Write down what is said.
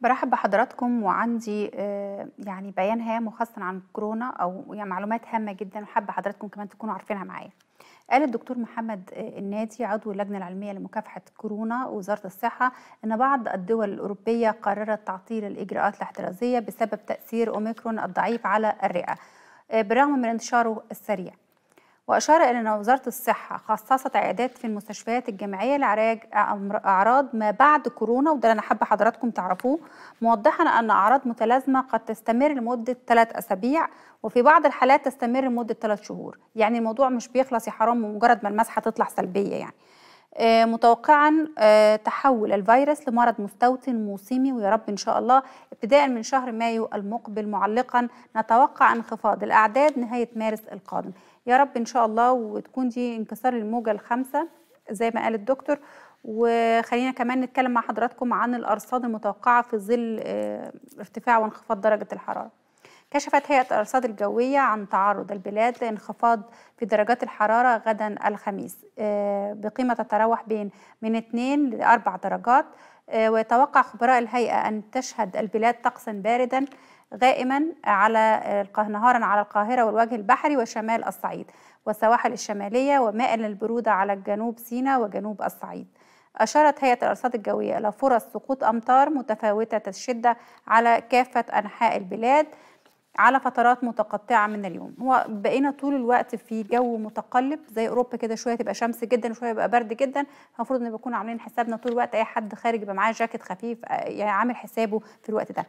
برحب بحضراتكم وعندي آه، يعني بيان هام وخاصة عن كورونا او يعني معلومات هامة جدا وحابة حضراتكم كمان تكونوا عارفينها معايا. قال الدكتور محمد آه، النادي عضو اللجنة العلمية لمكافحة كورونا وزارة الصحة أن بعض الدول الأوروبية قررت تعطيل الإجراءات الاحترازية بسبب تأثير أوميكرون الضعيف على الرئة آه، بالرغم من انتشاره السريع وأشار إلى أن وزارة الصحة خصصت عيادات في المستشفيات الجامعية لعلاج أعراض ما بعد كورونا وده أنا حابة حضراتكم تعرفوه موضحا أن أعراض متلازمة قد تستمر لمدة ثلاث أسابيع وفي بعض الحالات تستمر لمدة ثلاث شهور يعني الموضوع مش بيخلص يا حرام مجرد ما المسحة تطلع سلبية يعني آه، متوقعا آه، تحول الفيروس لمرض مستوطن موسمي ويا رب ان شاء الله ابتداء من شهر مايو المقبل معلقا نتوقع انخفاض الاعداد نهايه مارس القادم يا رب ان شاء الله وتكون دي انكسار الموجه الخامسه زي ما قال الدكتور وخلينا كمان نتكلم مع حضراتكم عن الارصاد المتوقعه في ظل آه، ارتفاع وانخفاض درجه الحراره كشفت هيئة الأرصاد الجوية عن تعرض البلاد لانخفاض في درجات الحرارة غدا الخميس آه، بقيمة تتراوح بين من 2 ل 4 درجات آه، ويتوقع خبراء الهيئة أن تشهد البلاد طقسا باردا غائما على نهارا على القاهرة والوجه البحري وشمال الصعيد والسواحل الشمالية ومائل البرودة على الجنوب سيناء وجنوب الصعيد أشارت هيئة الأرصاد الجوية إلى فرص سقوط أمطار متفاوتة الشدة على كافة أنحاء البلاد على فترات متقطعه من اليوم هو بقينا طول الوقت في جو متقلب زي اوروبا كده شويه تبقى شمس جدا وشويه يبقى برد جدا المفروض ان نكون عاملين حسابنا طول الوقت اي حد خارج يبقى معاه جاكيت خفيف آه، يعني عامل حسابه في الوقت ده